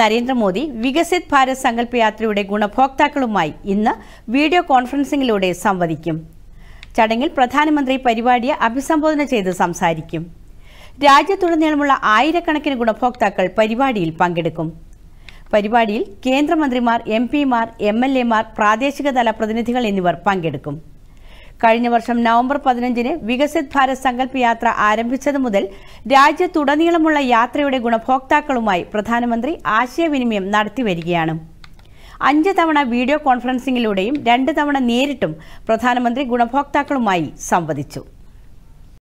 നരേന്ദ്രമോദി വികസിത് ഭാരത് സങ്കല്പയാത്രയുടെ ഗുണഭോക്താക്കളുമായി ഇന്ന് വീഡിയോ കോൺഫറൻസിംഗിലൂടെ സംവദിക്കും ചടങ്ങിൽ പ്രധാനമന്ത്രി പരിപാടിയെ അഭിസംബോധന ചെയ്ത് സംസാരിക്കും രാജ്യത്തുടനീളമുള്ള ആയിരക്കണക്കിന് ഗുണഭോക്താക്കൾ പരിപാടിയിൽ പങ്കെടുക്കും പരിപാടിയിൽ കേന്ദ്രമന്ത്രിമാർ എം പിമാർ എം എൽ എമാർ പ്രാദേശികതല പ്രതിനിധികൾ എന്നിവർ പങ്കെടുക്കും കഴിഞ്ഞ വർഷം നവംബർ പതിനഞ്ചിന് വികസിത് ഭാരത് സങ്കല്പ് യാത്ര ആരംഭിച്ചതു മുതൽ രാജ്യത്തുടനീളമുള്ള യാത്രയുടെ ഗുണഭോക്താക്കളുമായി പ്രധാനമന്ത്രി ആശയവിനിമയം നടത്തിവരികയാണ് അഞ്ച് തവണ വീഡിയോ കോൺഫറൻസിംഗിലൂടെയും രണ്ട് തവണ നേരിട്ടും പ്രധാനമന്ത്രി ഗുണഭോക്താക്കളുമായി സംവദിച്ചു